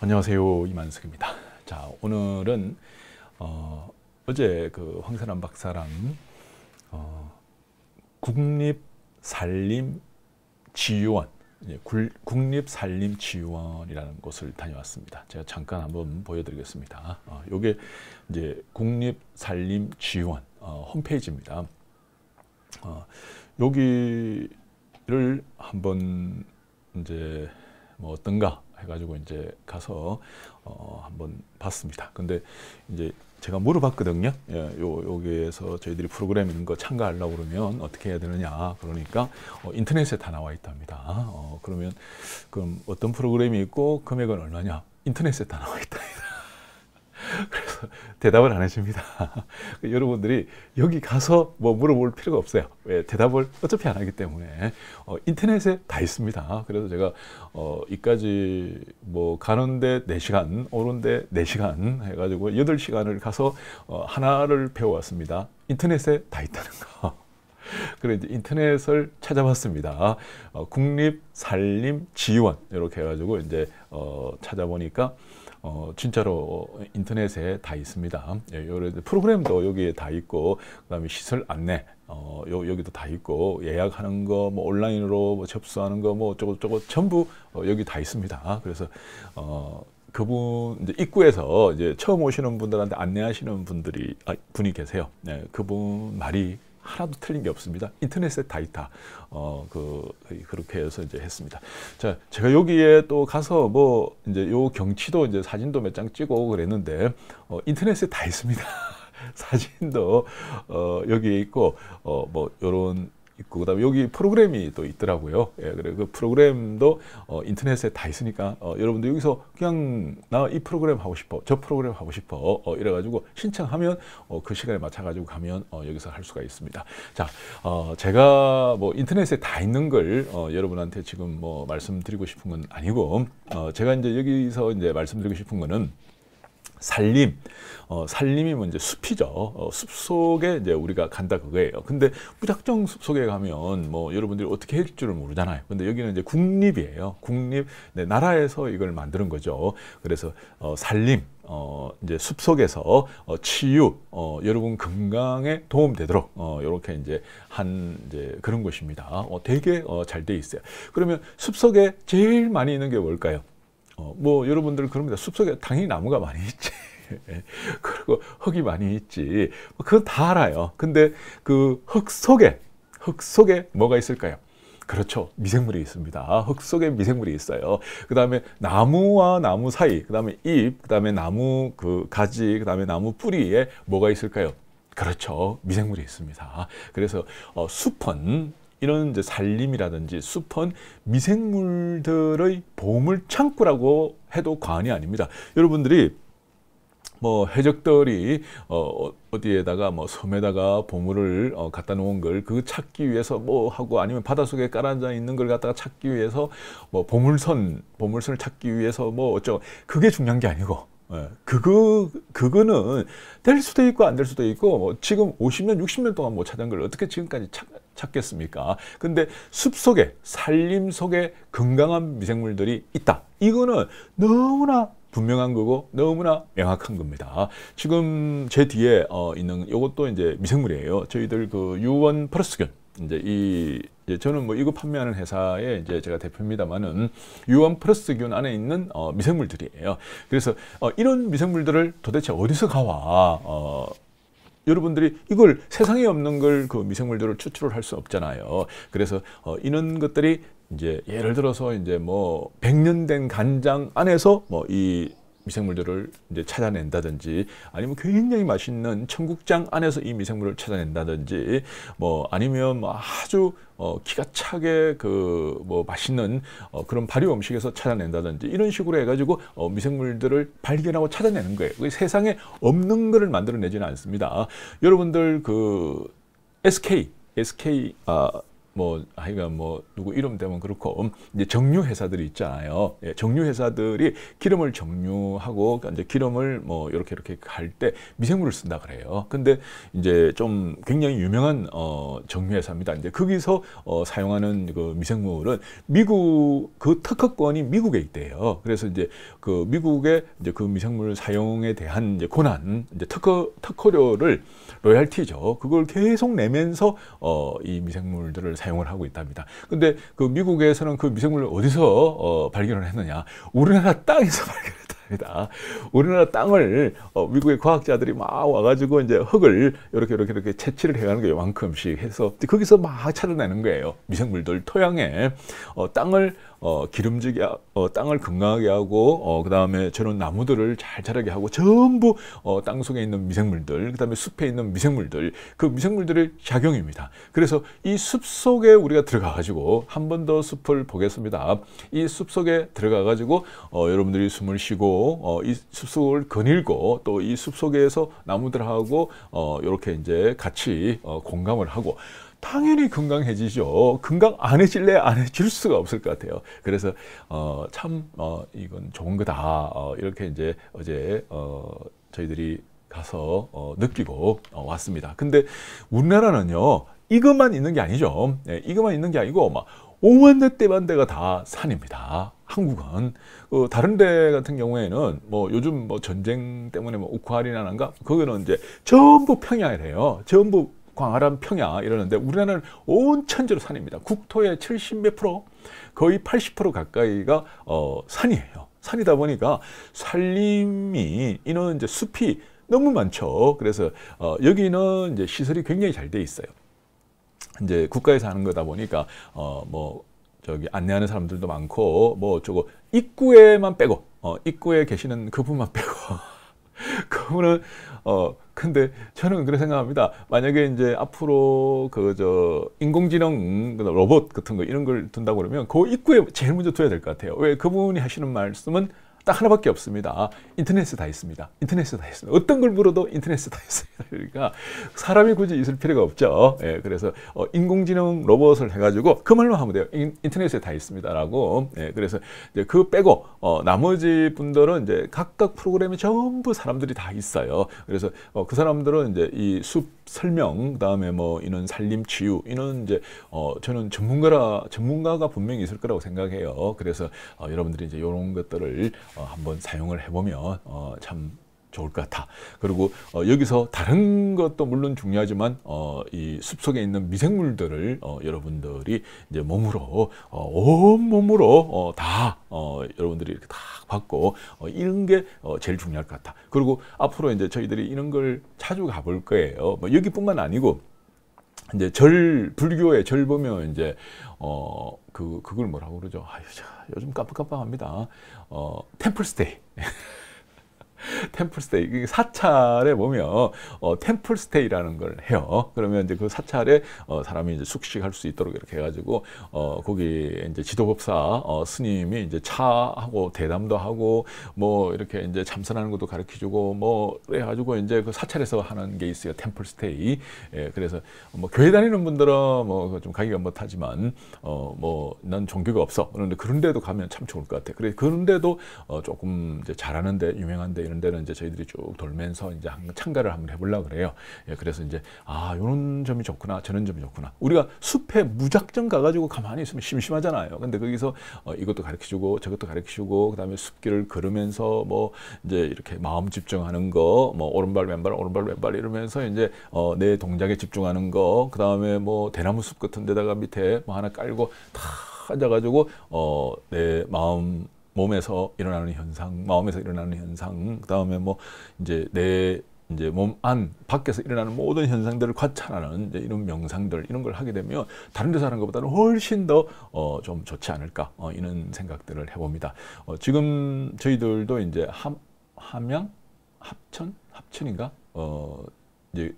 안녕하세요 이만석입니다. 자 오늘은 어, 제그 황선암 박사랑 어, 국립산림지유원 예, 국립산림지원이라는 곳을 다녀왔습니다. 제가 잠깐 한번 보여드리겠습니다. 어, 이게 이제 국립산림지원 어, 홈페이지입니다. 어, 여기를 한번 이제 뭐 어떤가 해가지고 이제 가서 어, 한번 봤습니다. 근데 이제 제가 물어봤거든요. 예, 요, 여기에서 저희들이 프로그램 있는 거 참가하려고 그러면 어떻게 해야 되느냐. 그러니까 어, 인터넷에 다 나와 있답니다. 어, 그러면 그럼 어떤 프로그램이 있고 금액은 얼마냐. 인터넷에 다 나와 있다. 대답을 안 하십니다. 그 여러분들이 여기 가서 뭐 물어볼 필요가 없어요. 왜? 예, 대답을 어차피 안 하기 때문에 어, 인터넷에 다 있습니다. 그래서 제가 어, 이까지 뭐 가는데 4시간, 오는데 4시간 해가지고 8시간을 가서 어, 하나를 배워왔습니다. 인터넷에 다 있다는 거. 그래 이제 인터넷을 찾아봤습니다. 어, 국립 산림 지원 이렇게 해가지고 이제 어, 찾아보니까 어, 진짜로 인터넷에 다 있습니다. 예, 요래 프로그램도 여기에 다 있고 그다음에 시설 안내 어, 요, 여기도 다 있고 예약하는 거, 뭐 온라인으로 뭐 접수하는 거, 뭐 어쩌고저쩌고 전부 어, 여기 다 있습니다. 아, 그래서 어, 그분 이제 입구에서 이제 처음 오시는 분들한테 안내하시는 분들이 아, 분이 계세요. 네, 그분 말이 하나도 틀린 게 없습니다. 인터넷에 다 있다. 어, 그, 그렇게 해서 이제 했습니다. 자, 제가 여기에 또 가서 뭐, 이제 요 경치도 이제 사진도 몇 장 찍어 그랬는데, 어, 인터넷에 다 있습니다. 사진도, 어, 여기에 있고, 어, 뭐, 요런, 있고 그다음에 여기 프로그램이 또 있더라고요. 예, 그래 그 프로그램도 어, 인터넷에 다 있으니까 어, 여러분들 여기서 그냥 나 이 프로그램 하고 싶어, 저 프로그램 하고 싶어 어, 이래가지고 신청하면 어, 그 시간에 맞춰가지고 가면 어, 여기서 할 수가 있습니다. 자, 어, 제가 뭐 인터넷에 다 있는 걸 어, 여러분한테 지금 뭐 말씀드리고 싶은 건 아니고 어, 제가 이제 여기서 이제 말씀드리고 싶은 거는 산림, 어, 산림이 뭐 이제 숲이죠. 어, 숲 속에 이제 우리가 간다 그거예요. 근데 무작정 숲 속에 가면 뭐 여러분들이 어떻게 할 줄을 모르잖아요. 근데 여기는 이제 국립이에요. 국립, 네, 나라에서 이걸 만드는 거죠. 그래서 어, 산림, 어, 이제 숲 속에서 어, 치유, 어, 여러분 건강에 도움되도록 어, 이렇게 이제 한 이제 그런 것입니다. 어, 되게 어, 잘 돼 있어요. 그러면 숲 속에 제일 많이 있는 게 뭘까요? 어, 뭐 여러분들 그럽니다. 숲속에 당연히 나무가 많이 있지. 그리고 흙이 많이 있지. 뭐 그건 다 알아요. 근데 그 흙 속에 흙 속에 뭐가 있을까요? 그렇죠. 미생물이 있습니다. 흙 속에 미생물이 있어요. 그 다음에 나무와 나무 사이, 그 다음에 잎, 그 다음에 나무 그 가지, 그 다음에 나무 뿌리에 뭐가 있을까요? 그렇죠. 미생물이 있습니다. 그래서 어, 숲은 이런 이제 산림이라든지 숲은 미생물들의 보물 창구라고 해도 과언이 아닙니다. 여러분들이 뭐 해적들이 어, 어, 어디에다가 뭐 섬에다가 보물을 어, 갖다 놓은 걸 그 찾기 위해서 뭐 하고 아니면 바닷속에 깔아앉 있는 걸 갖다가 찾기 위해서 뭐 보물선 보물선을 찾기 위해서 뭐어쩌 그게 중요한 게 아니고 예, 그거 그거는 될 수도 있고 안 될 수도 있고 뭐 지금 50년 60년 동안 못 찾은 걸 어떻게 지금까지 찾, 찾겠습니까? 근데 숲 속에, 산림 속에 건강한 미생물들이 있다. 이거는 너무나 분명한 거고 너무나 명확한 겁니다. 지금 제 뒤에 어, 있는 이것도 이제 미생물이에요. 저희들 그 유원 퍼러스균 이제 이 이제 저는 뭐 이거 판매하는 회사에 이제 제가 대표입니다만은 유원 플러스균 안에 있는 어, 미생물들이에요. 그래서 어, 이런 미생물들을 도대체 어디서 가와 어, 여러분들이 이걸 세상에 없는 걸 그 미생물들을 추출을 할 수 없잖아요. 그래서 어, 이런 것들이 이제 예를 들어서 이제 뭐 100년 된 간장 안에서 뭐이 미생물들을 이제 찾아낸다든지 아니면 굉장히 맛있는 청국장 안에서 이 미생물을 찾아낸다든지 뭐 아니면 뭐 아주 어 기가 차게 그 뭐 맛있는 어 그런 발효 음식에서 찾아낸다든지 이런 식으로 해가지고 어 미생물들을 발견하고 찾아내는 거예요. 세상에 없는 것을 만들어내지는 않습니다. 여러분들 그 SK SK 아뭐 하여간 뭐 누구 이름 되면 그렇고 음, 이제 정류 회사들이 있잖아요. 예, 정류 회사들이 기름을 정유하고 그니까 이제 기름을 뭐 이렇게 이렇게 할때 미생물을 쓴다 그래요. 근데 이제 좀 굉장히 유명한 어정류 회사입니다. 이제 거기서 어 사용하는 그 미생물은 미국 그 특허권이 미국에 있대요. 그래서 이제 그 미국의 이제 그 미생물 사용에 대한 이제 권한 이제 특허 특허료를 로얄티죠. 그걸 계속 내면서 어 이 미생물들을 사용을 하고 있답니다. 근데 그 미국에서는 그 미생물을 어디서 어, 발견을 했느냐? 우리나라 땅에서 발견했다. 니다 우리나라 땅을 어, 미국의 과학자들이 막 와가지고 이제 흙을 이렇게 이렇게 이렇게 채취를 해가는 게 요만큼씩 해서 거기서 막 찾아내는 거예요. 미생물들 토양에 어, 땅을 어, 기름지게 어, 땅을 건강하게 하고 어, 그 다음에 저런 나무들을 잘 자라게 하고 전부 어, 땅 속에 있는 미생물들 그 다음에 숲에 있는 미생물들 그 미생물들의 작용입니다. 그래서 이 숲 속에 우리가 들어가 가지고 한 번 더 숲을 보겠습니다. 이 숲 속에 들어가 가지고 어, 여러분들이 숨을 쉬고 어, 이 숲 속을 거닐고 또 이 숲 속에서 나무들하고 어, 이렇게 이제 같이 어, 공감을 하고 당연히 건강해지죠. 건강 안 해질래 안 해질 수가 없을 것 같아요. 그래서 어, 참 어, 이건 좋은 거다. 어, 이렇게 이제 어제 어, 저희들이 가서 어, 느끼고 어, 왔습니다. 근데 우리나라는요. 이것만 있는 게 아니죠. 예, 이것만 있는 게 아니고 막 5만 대, 대만 대가 다 산입니다. 한국은 그 다른 데 같은 경우에는 뭐 요즘 뭐 전쟁 때문에 뭐 우크라이나인가 거기는 이제 전부 평양이래요 전부 광활한 평야 이러는데 우리나라는 온 천지로 산입니다. 국토의 70 몇 프로 거의 80% 가까이가 어, 산이에요. 산이다 보니까 산림이 이는 이제 숲이 너무 많죠. 그래서 어, 여기는 이제 시설이 굉장히 잘 돼 있어요. 이제 국가에서 하는 거다 보니까 어, 뭐 저기 안내하는 사람들도 많고 뭐 저거 입구에만 빼고 어, 입구에 계시는 그분만 빼고 그거는 어 근데 저는 그렇게 생각합니다. 만약에 이제 앞으로 그 저 인공지능 로봇 같은 거 이런 걸 둔다고 그러면 그 입구에 제일 먼저 둬야 될 것 같아요. 왜 그분이 하시는 말씀은 딱 하나밖에 없습니다. 인터넷에 다 있습니다. 인터넷에 다 있습니다. 어떤 걸 물어도 인터넷에 다 있습니다. 그러니까 사람이 굳이 있을 필요가 없죠. 예, 그래서 어, 인공지능 로봇을 해가지고 그 말로 하면 돼요. 인, 터넷에다 있습니다라고. 예, 그래서 이제 그 빼고 어, 나머지 분들은 이제 각각 프로그램이 전부 사람들이 다 있어요. 그래서 어, 그 사람들은 이제 이숲 설명, 그다음에 뭐 이런 살림, 치유, 이런 이제 어 저는 전문가라 전문가가 분명히 있을 거라고 생각해요. 그래서 어 여러분들이 이제 이런 것들을 어 한번 사용을 해보면 어참 좋을 것 같아. 그리고 어, 여기서 다른 것도 물론 중요하지만 어, 이 숲속에 있는 미생물들을 어, 여러분들이 이제 몸으로 어, 온 몸으로 어, 다 어, 여러분들이 이렇게 다 받고 어, 이런 게 어, 제일 중요할 것 같아. 그리고 앞으로 이제 저희들이 이런 걸 자주 가볼 거예요. 뭐 여기뿐만 아니고 이제 절 불교의 절 보면 이제 어 그 그걸 뭐라고 그러죠? 아유, 요즘 깜빡깜빡합니다. 어 템플스테이. 템플스테이. 사찰에 보면 어, 템플스테이라는 걸 해요. 그러면 이제 그 사찰에 어, 사람이 이제 숙식할 수 있도록 이렇게 해가지고 어, 거기 이제 지도법사 어, 스님이 이제 차하고 대담도 하고 뭐 이렇게 이제 참선하는 것도 가르쳐주고 뭐 그래가지고 이제 그 사찰에서 하는 게 있어요. 템플스테이. 예, 그래서 뭐 교회 다니는 분들은 뭐 좀 가기가 못하지만 어, 뭐 난 종교가 없어. 그런데 그런데도 가면 참 좋을 것 같아. 그래 그런데도 어, 조금 이제 잘하는데 유명한데 이런 이런 데는 이제 저희들이 쭉 돌면서 이제 참가를 한번 해보려고 그래요. 예, 그래서 이제 아 요런 점이 좋구나 저런 점이 좋구나 우리가 숲에 무작정 가가지고 가만히 있으면 심심하잖아요. 근데 거기서 어, 이것도 가르쳐주고 저것도 가르쳐주고 그다음에 숲길을 걸으면서 뭐 이제 이렇게 마음 집중하는 거 뭐 오른발 왼발 오른발 왼발 이러면서 이제 어, 내 동작에 집중하는 거 그다음에 뭐 대나무 숲 같은 데다가 밑에 뭐 하나 깔고 다 앉아가지고 어, 내 마음 몸에서 일어나는 현상, 마음에서 일어나는 현상, 그다음에 뭐 이제 내 이제 몸 안 밖에서 일어나는 모든 현상들을 관찰하는 이런 명상들 이런 걸 하게 되면 다른 데서 하는 것보다는 훨씬 더좀 어 좋지 않을까 어 이런 생각들을 해봅니다. 어 지금 저희들도 이제 함, 함양 합천 합천인가 어 이제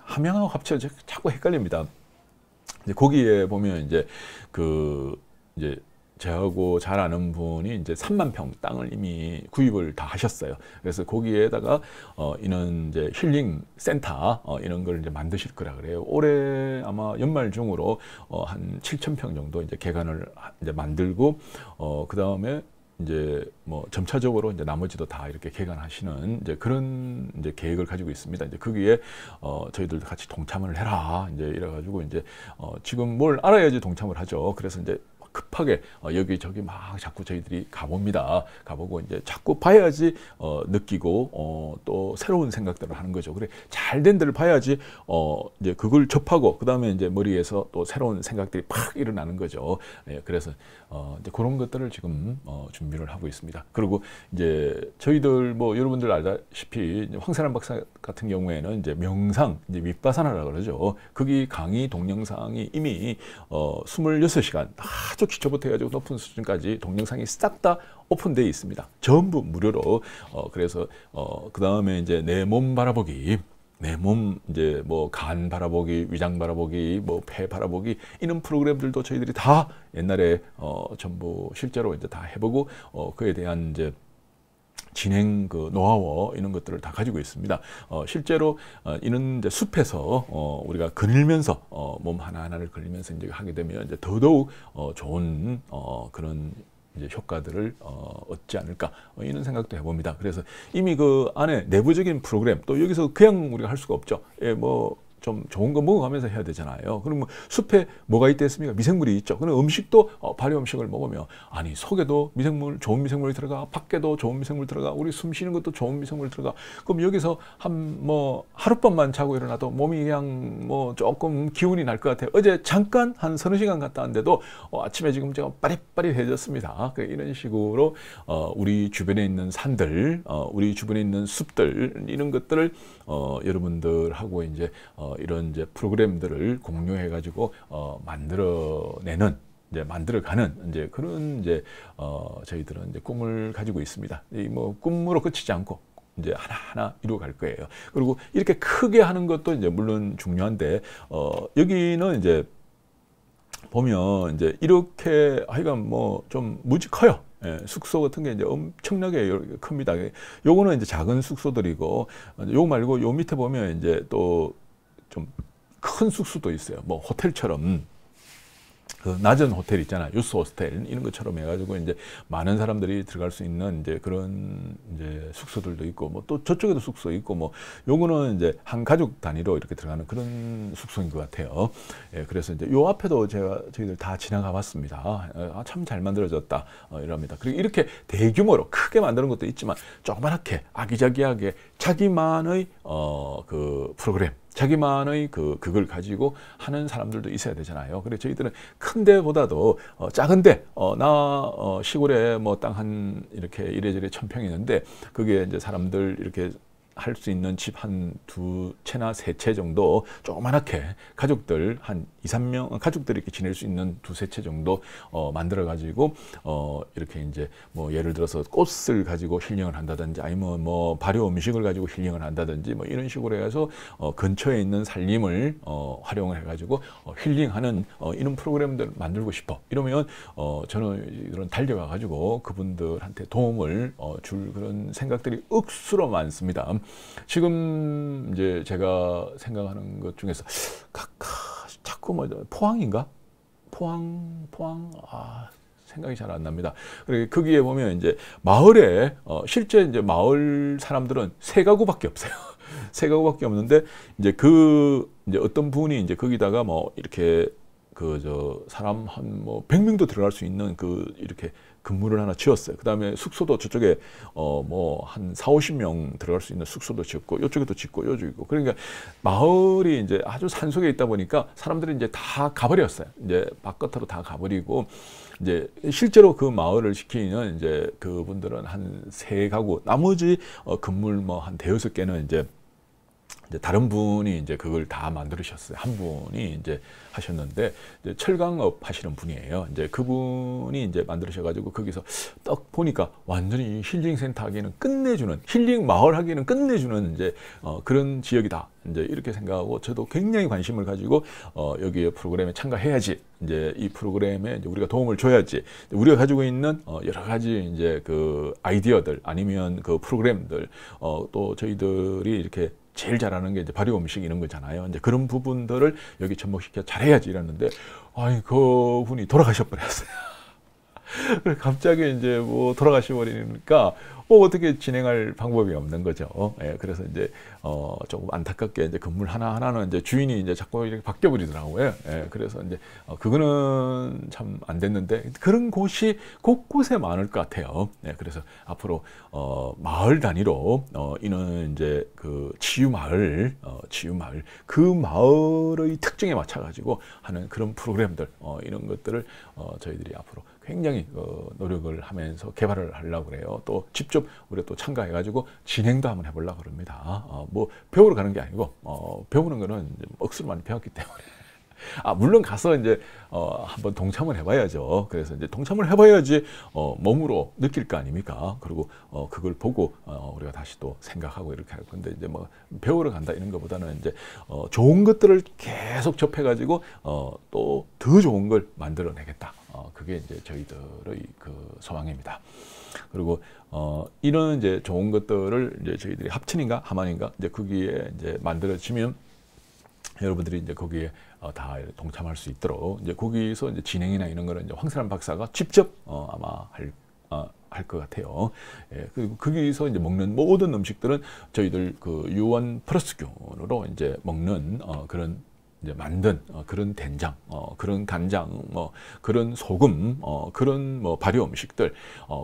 함양하고 합천 자꾸 헷갈립니다. 이제 거기에 보면 이제 그 이제 저하고 잘 아는 분이 이제 3만 평 땅을 이미 구입을 다 하셨어요. 그래서 거기에다가 어 이런 이제 힐링 센터 어 이런 걸 이제 만드실 거라 그래요. 올해 아마 연말 중으로 어한 7천 평 정도 이제 개관을 이제 만들고 어 그다음에 이제 뭐 점차적으로 이제 나머지도 다 이렇게 개관하시는 이제 그런 이제 계획을 가지고 있습니다. 이제 거기에 그 어 저희들도 같이 동참을 해라. 이제 이래 가지고 이제 어 지금 뭘 알아야지 동참을 하죠. 그래서 이제 급하게 어, 여기저기 막 자꾸 저희들이 가봅니다. 가보고 이제 자꾸 봐야지 어, 느끼고 어, 또 새로운 생각들을 하는 거죠. 그래 잘 된 데를 봐야지 어, 이제 그걸 접하고 그 다음에 이제 머리에서 또 새로운 생각들이 팍 일어나는 거죠. 예, 그래서 어, 이제 그런 것들을 지금 어, 준비를 하고 있습니다. 그리고 이제 저희들 뭐 여러분들 알다시피 황세란 박사 같은 경우에는 이제 명상 이제 윗바사나라 그러죠. 거기 강의 동영상이 이미 어, 26시간 다 아주 기초부터 해가지고 높은 수준까지 동영상이 싹 다 오픈되어 있습니다. 전부 무료로 어, 그래서 어, 그 다음에 이제 내 몸 바라보기 내 몸 이제 뭐 간 바라보기, 위장 바라보기, 뭐 폐 바라보기 이런 프로그램들도 저희들이 다 옛날에 어 전부 실제로 이제 다 해보고 어 그에 대한 이제 진행 그노하워 이런 것들을 다 가지고 있습니다. 어, 실제로 어, 이런 숲에서 어, 우리가 그늘면서 어, 몸 하나 하나를 그리면서 이제 하게 되면 이제 더더욱 어, 좋은 어, 그런 이제 효과들을 어, 얻지 않을까 어, 이런 생각도 해봅니다. 그래서 이미 그 안에 내부적인 프로그램 또 여기서 그냥 우리가 할 수가 없죠. 예, 뭐좀 좋은 거 먹어가면서 해야 되잖아요. 그러면 숲에 뭐가 있겠습니까? 미생물이 있죠. 그럼 음식도 어, 발효 음식을 먹으면 아니 속에도 미생물 좋은 미생물이 들어가 밖에도 좋은 미생물 들어가 우리 숨 쉬는 것도 좋은 미생물 들어가 그럼 여기서 한 뭐 하룻밤만 자고 일어나도 몸이 그냥 뭐 조금 기운이 날 것 같아요. 어제 잠깐 한 서너 시간 갔다 왔는데도 어, 아침에 지금 제가 빠릿빠릿해졌습니다. 그 이런 식으로 어, 우리 주변에 있는 산들, 어, 우리 주변에 있는 숲들 이런 것들을 어, 여러분들하고 이제 어, 이런 이제 프로그램들을 공유해 가지고 어, 만들어내는 이제 만들어가는 이제 그런 이제 어, 저희들은 이제 꿈을 가지고 있습니다. 이 뭐 꿈으로 그치지 않고 이제 하나하나 이루어갈 거예요. 그리고 이렇게 크게 하는 것도 이제 물론 중요한데 어, 여기는 이제 보면 이제 이렇게 하여간 뭐 좀 무지 커요. 예, 숙소 같은 게 이제 엄청나게 큽니다. 요거는 이제 작은 숙소들이고, 요 말고 요 밑에 보면 이제 또 좀큰 숙소도 있어요. 뭐 호텔처럼 그 낮은 호텔 있잖아. 유스 호스텔 이런 것처럼 해가지고 이제 많은 사람들이 들어갈 수 있는 이제 그런 이제 숙소들도 있고 뭐 또 저쪽에도 숙소 있고 뭐 요거는 이제 한 가족 단위로 이렇게 들어가는 그런 숙소인 것 같아요. 예, 그래서 이제 요 앞에도 제가 저희들 다 지나가 봤습니다. 아, 아 참잘 만들어졌다. 어, 이랍니다. 그리고 이렇게 대규모로 크게 만드는 것도 있지만 조그맣게 아기자기하게 자기만의 어, 그 프로그램 자기만의 그 그걸 가지고 하는 사람들도 있어야 되잖아요. 그래서 저희들은 큰 데보다도 어, 작은 데, 어, 나 어, 시골에 뭐 땅 한 이렇게 이래저래 천평 있는데 그게 이제 사람들 이렇게 할수 있는 집 한 두 채나 세 채 정도 조그맣게 가족들 한 2, 3명 가족들이 이렇게 지낼 수 있는 두 세 채 정도 어, 만들어 가지고 어, 이렇게 이제 뭐 예를 들어서 꽃을 가지고 힐링을 한다든지 아니면 뭐 발효 음식을 가지고 힐링을 한다든지 뭐 이런 식으로 해서 어, 근처에 있는 산림을 어, 활용을 해 가지고 어, 힐링하는 어, 이런 프로그램들 만들고 싶어. 이러면 어, 저는 이런 달려가 가지고 그분들한테 도움을 어, 줄 그런 생각들이 억수로 많습니다. 지금 이제 제가 생각하는 것 중에서 카카 자꾸 뭐 포항인가? 포항 포항 아 생각이 잘 안 납니다. 그리고 거기에 보면 이제 마을에 어, 실제 이제 마을 사람들은 세 가구밖에 없어요. 세 가구밖에 없는데 이제 그 이제 어떤 분이 이제 거기다가 뭐 이렇게 그 저 사람 한뭐 백명도 들어갈 수 있는 그 이렇게 근무를 하나 지었어요. 그 다음에 숙소도 저쪽에 어 뭐 한 4, 50명 들어갈 수 있는 숙소도 짓고 이쪽에도 짓고 이쪽이고 그러니까 마을이 이제 아주 산속에 있다 보니까 사람들이 이제 다 가버렸어요. 이제 바깥으로 다 가버리고 이제 실제로 그 마을을 지키는 이제 그분들은 한 세 가구 나머지 어 건물 뭐 한 대여섯 개는 이제 이제 다른 분이 이제 그걸 다 만들으셨어요. 한 분이 이제 하셨는데 이제 철강업 하시는 분이에요. 이제 그분이 이제 만들으셔가지고 거기서 딱 보니까 완전히 힐링 센터 하기는 끝내주는 힐링 마을 하기는 끝내주는 이제 어, 그런 지역이다. 이제 이렇게 생각하고 저도 굉장히 관심을 가지고 어, 여기 에 프로그램에 참가해야지 이제 이 프로그램에 이제 우리가 도움을 줘야지 우리가 가지고 있는 어, 여러 가지 이제 그 아이디어들 아니면 그 프로그램들 어, 또 저희들이 이렇게 제일 잘하는 게 이제 발효 음식 이런 거잖아요. 이제 그런 부분들을 여기 접목시켜 잘해야지 이랬는데, 아이, 그 분이 돌아가셔버렸어요. 갑자기 이제 뭐 돌아가셔버리니까 뭐 어떻게 진행할 방법이 없는 거죠. 어? 예, 그래서 이제 어 조금 안타깝게 이제 건물 하나 하나는 이제 주인이 이제 자꾸 이렇게 바뀌어 버리더라고요. 예, 그래서 이제 어 그거는 참 안 됐는데 그런 곳이 곳곳에 많을 것 같아요. 예, 그래서 앞으로 어 마을 단위로 어 이는 이제 그 치유 마을, 어 치유 마을 그 마을의 특징에 맞춰 가지고 하는 그런 프로그램들 어 이런 것들을 어 저희들이 앞으로 굉장히 어, 노력을 하면서 개발을 하려고 그래요. 또 직접 우리 또 참가해가지고 진행도 한번 해보려고 그럽니다. 어, 뭐 배우러 가는 게 아니고 어, 배우는 거는 억수로 많이 배웠기 때문에 아, 물론 가서 이제 어, 한번 동참을 해봐야죠. 그래서 이제 동참을 해봐야지 어, 몸으로 느낄 거 아닙니까? 그리고 어, 그걸 보고 어, 우리가 다시 또 생각하고 이렇게 할 건데 이제 뭐 배우러 간다 이런 것보다는 이제 어, 좋은 것들을 계속 접해가지고 어, 또 더 좋은 걸 만들어내겠다. 어, 그게 이제 저희들의 그 소망입니다. 그리고 어, 이런 이제 좋은 것들을 이제 저희들이 합친인가 하만인가 이제 거기에 이제 만들어지면 여러분들이 이제 거기에 어, 다 동참할 수 있도록 이제 거기서 이제 진행이나 이런 거는 이제 황사란 박사가 직접 어, 아마 할 어, 할 것 같아요. 예, 그리고 거기서 이제 먹는 모든 음식들은 저희들 그 유원 프로스교로 이제 먹는 어, 그런 이제 만든 어, 그런 된장, 어, 그런 간장, 뭐 그런 소금, 어, 그런 뭐 발효 음식들,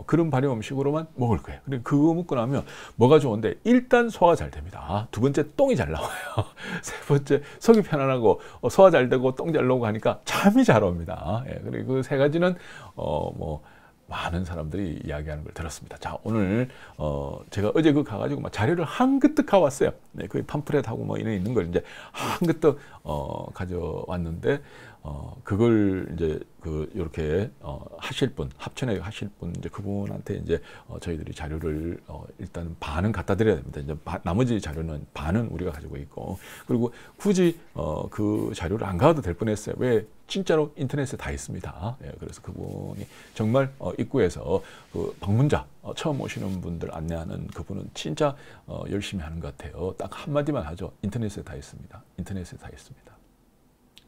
그런 발효 음식으로만 먹을 거예요. 그리고 그거 먹고 나면 뭐가 좋은데 일단 소화 잘 됩니다. 두 번째 똥이 잘 나와요. 세 번째 속이 편안하고 소화 잘 되고 똥 잘 나오고 하니까 잠이 잘 옵니다. 예, 그리고 그세 가지는 어뭐 많은 사람들이 이야기하는 걸 들었습니다. 자, 오늘 어 제가 어제 그 가가지고 막 자료를 한 그뜩 가왔어요. 네, 그 팜프렛하고 뭐 이런 있는 걸 이제 한 그뜩 어 가져왔는데 어 그걸 이제 그 이렇게 어 하실 분 합천에 하실 분 이제 그분한테 이제 어 저희들이 자료를 어 일단 반은 갖다 드려야 됩니다. 이제 바, 나머지 자료는 반은 우리가 가지고 있고 그리고 굳이 어 그 자료를 안 가도 될 뻔했어요. 왜 진짜로 인터넷에 다 있습니다. 예, 그래서 그분이 정말 어, 입구에서 그 방문자 어, 처음 오시는 분들 안내하는 그분은 진짜 어, 열심히 하는 것 같아요. 딱 한마디만 하죠. 인터넷에 다 있습니다. 인터넷에 다 있습니다.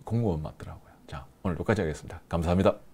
공무원 맞더라고요. 자, 오늘 여기까지 하겠습니다. 감사합니다.